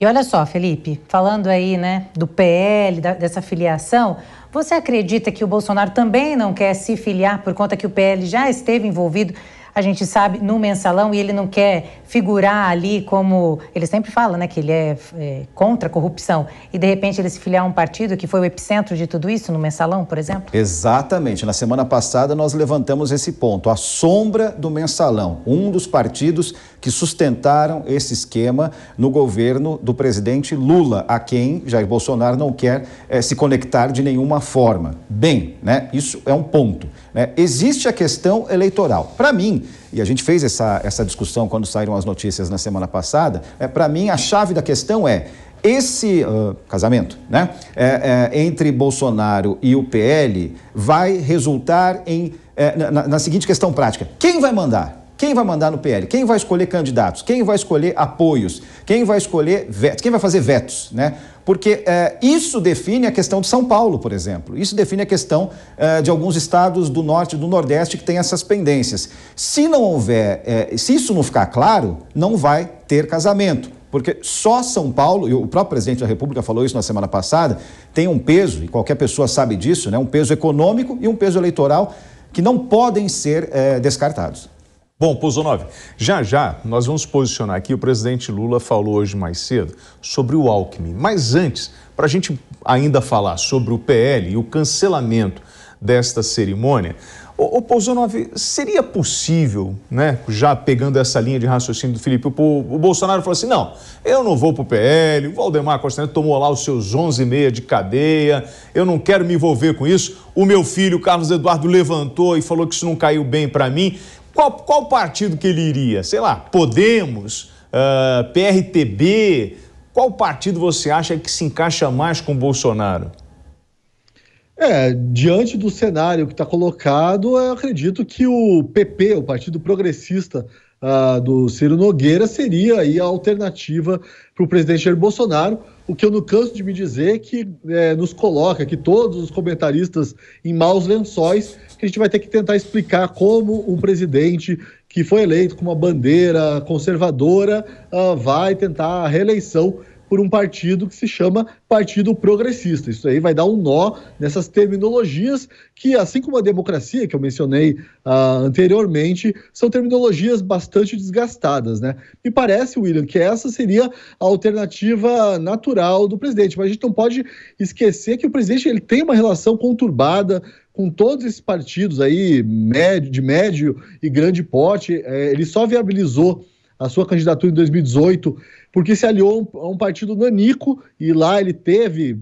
E olha só, Felipe, falando aí né, do PL, da, dessa filiação, você acredita que o Bolsonaro também não quer se filiar por conta que o PL já esteve envolvido a gente sabe, no mensalão, e ele não quer figurar ali como. Ele sempre fala né, que ele é, é contra a corrupção, e de repente ele se filiar a um partido que foi o epicentro de tudo isso, no mensalão, por exemplo? Exatamente. Na semana passada nós levantamos esse ponto, a sombra do mensalão, um dos partidos que sustentaram esse esquema no governo do presidente Lula, a quem Jair Bolsonaro não quer é, se conectar de nenhuma forma. Bem, né, isso é um ponto. Né? Existe a questão eleitoral. Para mim, e a gente fez essa, essa discussão quando saíram as notícias na semana passada, é, para mim a chave da questão é esse uh, casamento né, é, é, entre Bolsonaro e o PL vai resultar em, é, na, na seguinte questão prática: quem vai mandar? Quem vai mandar no PL? Quem vai escolher candidatos? Quem vai escolher apoios? Quem vai escolher vetos? Quem vai fazer vetos, né? Porque é, isso define a questão de São Paulo, por exemplo. Isso define a questão é, de alguns estados do norte e do nordeste que têm essas pendências. Se não houver, é, se isso não ficar claro, não vai ter casamento. Porque só São Paulo, e o próprio presidente da República falou isso na semana passada, tem um peso, e qualquer pessoa sabe disso, né? um peso econômico e um peso eleitoral que não podem ser é, descartados. Bom, 9. já já nós vamos posicionar aqui. O presidente Lula falou hoje mais cedo sobre o Alckmin. Mas antes, para a gente ainda falar sobre o PL e o cancelamento desta cerimônia, o, o 9 seria possível, né, já pegando essa linha de raciocínio do Felipe, o, o Bolsonaro falou assim: não, eu não vou para o PL, o Valdemar Costa tomou lá os seus 11 e meia de cadeia, eu não quero me envolver com isso. O meu filho, Carlos Eduardo, levantou e falou que isso não caiu bem para mim. Qual, qual partido que ele iria? Sei lá, Podemos, uh, ah, PRTB? Qual partido você acha que se encaixa mais com Bolsonaro? É, diante do cenário que está colocado, eu acredito que o PP, o Partido Progressista uh, do Ciro Nogueira, seria aí a alternativa para o presidente Jair Bolsonaro o que eu não canso de me dizer é que é, nos coloca, que todos os comentaristas em maus lençóis, que a gente vai ter que tentar explicar como um presidente que foi eleito com uma bandeira conservadora uh, vai tentar a reeleição por um partido que se chama Partido Progressista. Isso aí vai dar um nó nessas terminologias que, assim como a democracia, que eu mencionei uh, anteriormente, são terminologias bastante desgastadas, né? E parece, William, que essa seria a alternativa natural do presidente, mas a gente não pode esquecer que o presidente ele tem uma relação conturbada com todos esses partidos aí médio, de médio e grande porte, é, ele só viabilizou a sua candidatura em 2018, porque se aliou a um partido nanico e lá ele teve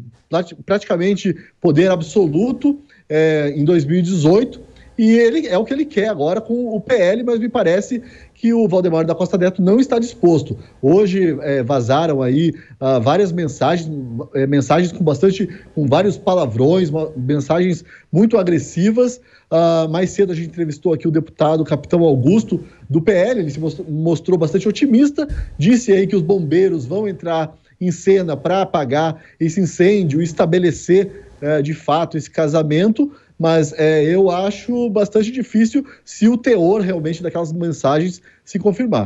praticamente poder absoluto é, em 2018. E ele é o que ele quer agora com o PL, mas me parece que o Valdemar da Costa Neto não está disposto. Hoje é, vazaram aí ah, várias mensagens, é, mensagens com bastante, com vários palavrões, mensagens muito agressivas. Ah, mais cedo a gente entrevistou aqui o deputado Capitão Augusto do PL, ele se mostrou, bastante otimista, disse aí que os bombeiros vão entrar em cena para apagar esse incêndio, estabelecer eh, de fato esse casamento mas é, eu acho bastante difícil se o teor realmente daquelas mensagens se confirmar.